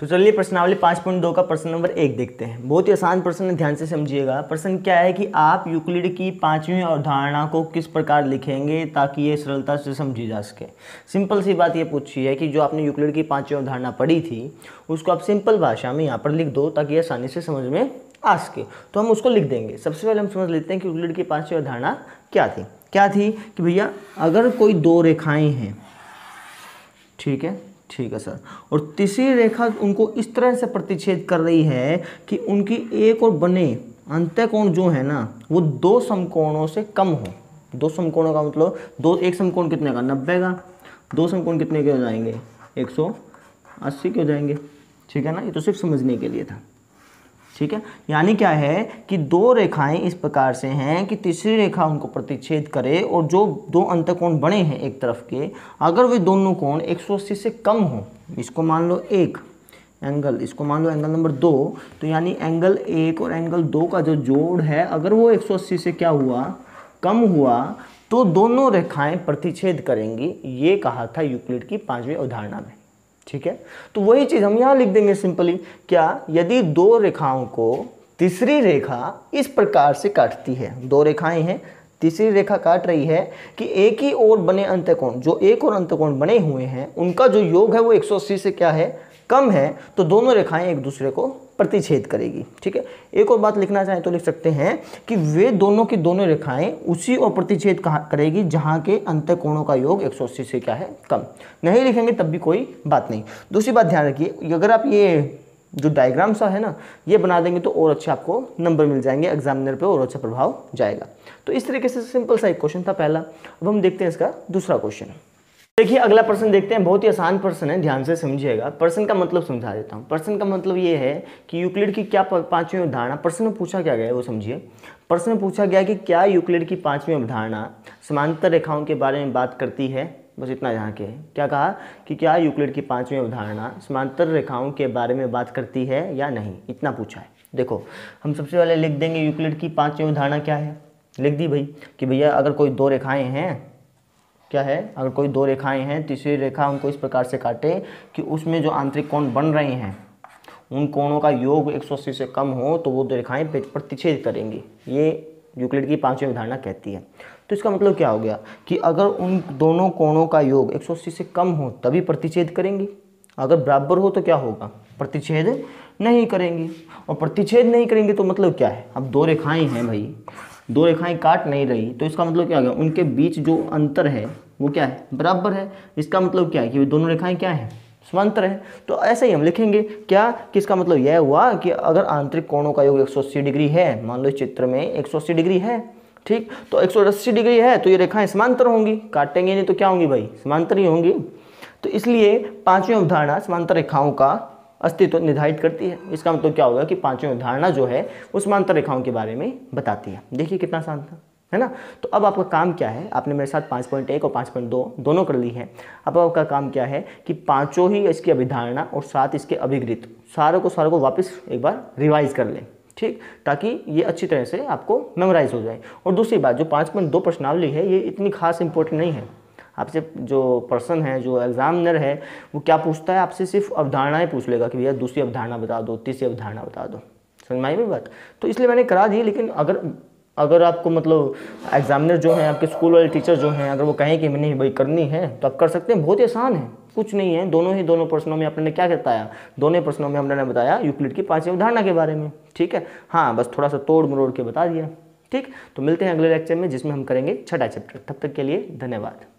तो चलिए प्रश्नावली पाँच पॉइंट दो का प्रश्न नंबर एक देखते हैं बहुत ही आसान प्रश्न है ध्यान से समझिएगा प्रश्न क्या है कि आप यूक्लिड की पाँचवीं अवधारणा को किस प्रकार लिखेंगे ताकि ये सरलता से समझी जा सके सिंपल सी बात ये पूछी है कि जो आपने यूक्लिड की पाँचवीं अवधारणा पढ़ी थी उसको आप सिंपल भाषा में यहाँ पर लिख दो ताकि आसानी से समझ में आ सके तो हम उसको लिख देंगे सबसे पहले हम समझ लेते हैं कि यूक्लिड की पाँचवीं अवधारणा क्या थी क्या थी कि भैया अगर कोई दो रेखाएँ हैं ठीक है ठीक है सर और तीसरी रेखा उनको इस तरह से प्रतिच्छेद कर रही है कि उनकी एक और बने अंत्यकोण जो है ना वो दो समकोणों से कम हो दो समकोणों का मतलब दो एक समकोण कितने का नब्बे का दो समकोण कितने के हो जाएंगे एक सौ अस्सी के हो जाएंगे ठीक है ना ये तो सिर्फ समझने के लिए था ठीक है यानी क्या है कि दो रेखाएं इस प्रकार से हैं कि तीसरी रेखा उनको प्रतिच्छेद करे और जो दो अंतकोण बने हैं एक तरफ के अगर वे दोनों कोण 180 से कम हो इसको मान लो एक एंगल इसको मान लो एंगल नंबर दो तो यानी एंगल एक और एंगल दो का जो जोड़ है अगर वो 180 से क्या हुआ कम हुआ तो दोनों रेखाएं प्रतिच्छेद करेंगी ये कहा था यूक्लिड की पांचवी अवधारणा में ठीक है तो वही चीज़ हम यहाँ लिख देंगे सिंपली क्या यदि दो रेखाओं को तीसरी रेखा इस प्रकार से काटती है दो रेखाएं हैं तीसरी रेखा काट रही है कि एक ही ओर बने अंतकोण जो एक और अंतकोण बने हुए हैं उनका जो योग है वो 180 से क्या है कम है तो दोनों रेखाएं एक दूसरे को प्रतिच्छेद करेगी ठीक है एक और बात लिखना चाहें तो लिख सकते हैं कि वे दोनों की दोनों रेखाएं उसी और प्रतिच्छेद करेगी जहां के अंतर कोणों का योग एक से क्या है कम नहीं लिखेंगे तब भी कोई बात नहीं दूसरी बात ध्यान रखिए अगर आप ये जो डायग्राम सा है ना ये बना देंगे तो और अच्छे आपको नंबर मिल जाएंगे एग्जामिनर पर और अच्छा प्रभाव जाएगा तो इस तरीके से सिंपल सा एक क्वेश्चन था पहला अब हम देखते हैं इसका दूसरा क्वेश्चन देखिए अगला प्रश्न देखते हैं बहुत ही आसान प्रश्न है ध्यान से समझिएगा प्रश्न का मतलब समझा देता हूँ प्रश्न का मतलब ये है कि यूक्लिड की क्या पांचवी अवधारणा प्रश्न में पूछा क्या गया है वो समझिए प्रश्न में पूछा गया कि क्या यूक्लिड की पांचवी अवधारणा समांतर रेखाओं के बारे में बात करती है बस इतना यहाँ के क्या कहा कि क्या यूक्लिड की पाँचवीं अवधारणा समांतर रेखाओं के बारे में बात करती है या नहीं इतना पूछा है देखो हम सबसे पहले लिख देंगे यूक्लिड की पाँचवीं अवधारणा क्या है लिख दी भाई कि भैया अगर कोई दो रेखाएँ हैं क्या है अगर कोई दो रेखाएं हैं तीसरी रेखा उनको इस प्रकार से काटे कि उसमें जो आंतरिक कोण बन रहे हैं उन कोणों का योग 180 से कम हो तो वो दो रेखाएं प्रतिच्छेद करेंगी ये यूक्लिड की पांचवी अवधारणा कहती है तो इसका मतलब क्या हो गया कि अगर उन दोनों कोणों का योग एक से कम हो तभी प्रतिच्छेद करेंगी अगर बराबर हो तो क्या होगा प्रतिच्छेद नहीं करेंगी और प्रतिच्छेद नहीं करेंगे तो मतलब क्या है अब दो रेखाएं हैं भाई दो रेखाएं काट नहीं रही तो इसका मतलब क्या हो गया उनके बीच जो अंतर है वो क्या है बराबर है इसका मतलब क्या है कि दोनों रेखाएं क्या हैं समांतर है तो ऐसे ही हम लिखेंगे क्या कि इसका मतलब यह हुआ कि अगर आंतरिक कोणों का योग 180 डिग्री है मान लो चित्र में 180 डिग्री है ठीक तो 180 डिग्री है तो ये रेखाएं समांतर होंगी काटेंगे नहीं तो क्या होंगी भाई समांतर ही होंगी तो इसलिए पांचवी अवधारणा समांतर रेखाओं का अस्तित्व निर्धारित करती है इसका मतलब क्या होगा कि पांचवी अवधारणा जो है वो समांतर रेखाओं के बारे में बताती है देखिए कितना शांत था है ना तो अब आपका काम क्या है आपने मेरे साथ पाँच पॉइंट एक और पाँच पॉइंट दो दोनों कर ली है अब आपका काम क्या है कि पाँचों ही इसकी अभिधारणा और साथ इसके अभिगृत सारों को सारों को वापस एक बार रिवाइज कर लें ठीक ताकि ये अच्छी तरह से आपको मेमोराइज हो जाए और दूसरी बात जो पाँच पॉइंट दो प्रश्नावली है ये इतनी खास इंपॉर्टेंट नहीं है आपसे जो पर्सन है जो एग्जामिनर है वो क्या पूछता है आपसे सिर्फ अवधारणाएं पूछ लेगा कि भैया दूसरी अवधारणा बता दो तीसरी अवधारणा बता दो समझ में आई बात तो इसलिए मैंने करा दी लेकिन अगर अगर आपको मतलब एग्जामिनर जो हैं आपके स्कूल वाले टीचर जो हैं अगर वो कहें कि नहीं भाई करनी है तो आप कर सकते हैं बहुत ही आसान है कुछ नहीं है दोनों ही दोनों प्रश्नों में आपने क्या बताया दोनों प्रश्नों में हमने बताया यूक्लिड की पाँचवीं उदाहरणा के बारे में ठीक है हाँ बस थोड़ा सा तोड़ मरोड़ के बता दिया ठीक तो मिलते हैं अगले लेक्चर में जिसमें हम करेंगे छठा चैप्टर तब तक के लिए धन्यवाद